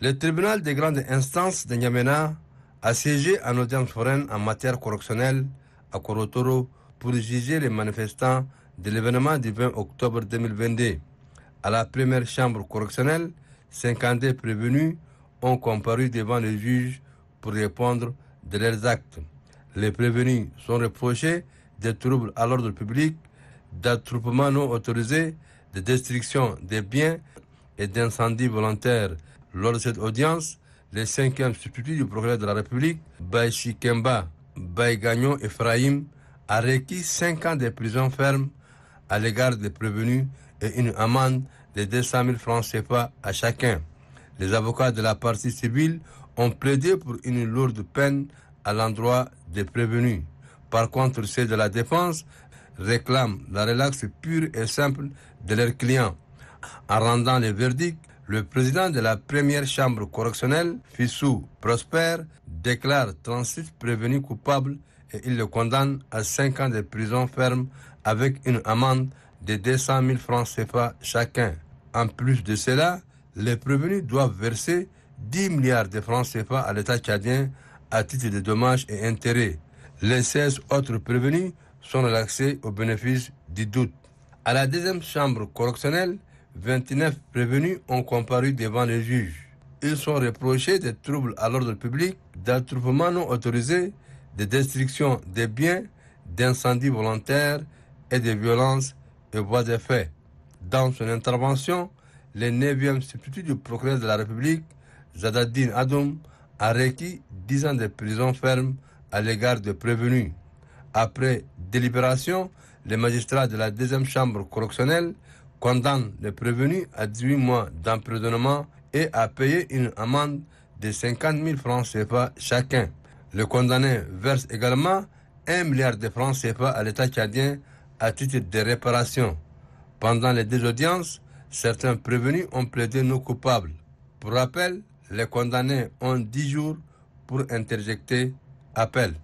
Le tribunal des grandes instances de N'Djamena a siégé en audience foraine en matière correctionnelle à Korotoro pour juger les manifestants de l'événement du 20 octobre 2022. À la première chambre correctionnelle, 52 prévenus ont comparu devant les juges pour répondre de leurs actes. Les prévenus sont reprochés des troubles à l'ordre public, d'attroupements non autorisés, de destruction des biens et d'incendies volontaires. Lors de cette audience, les cinquièmes substituts du progrès de la République, Baïchi Kemba, Baï Gagnon Ephraim, a requis cinq ans de prison ferme à l'égard des prévenus et une amende de 200 000 francs CFA à chacun. Les avocats de la partie civile ont plaidé pour une lourde peine à l'endroit des prévenus. Par contre, ceux de la défense réclament la relaxe pure et simple de leurs clients. En rendant les verdicts, le président de la première chambre correctionnelle, Fissou Prosper, déclare 36 prévenus coupables et il le condamne à 5 ans de prison ferme avec une amende de 200 000 francs CFA chacun. En plus de cela, les prévenus doivent verser 10 milliards de francs CFA à l'État tchadien à titre de dommages et intérêts. Les 16 autres prévenus sont relaxés au bénéfice du doute. À la deuxième chambre correctionnelle, 29 prévenus ont comparu devant les juges. Ils sont reprochés de troubles à l'ordre public, d'attrouvements non autorisés, de destruction des biens, d'incendies volontaires et de violences et voies de fait. Dans son intervention, le 9e substitut du procureur de la République, Zadadine Adoum, a requis 10 ans de prison ferme à l'égard des prévenus. Après délibération, les magistrats de la deuxième chambre correctionnelle condamne le prévenu à 18 mois d'emprisonnement et à payer une amende de 50 000 francs CFA chacun. Le condamné verse également 1 milliard de francs CFA à l'État tchadien à titre de réparation. Pendant les deux audiences, certains prévenus ont plaidé non coupables. Pour rappel, les condamnés ont 10 jours pour interjecter appel.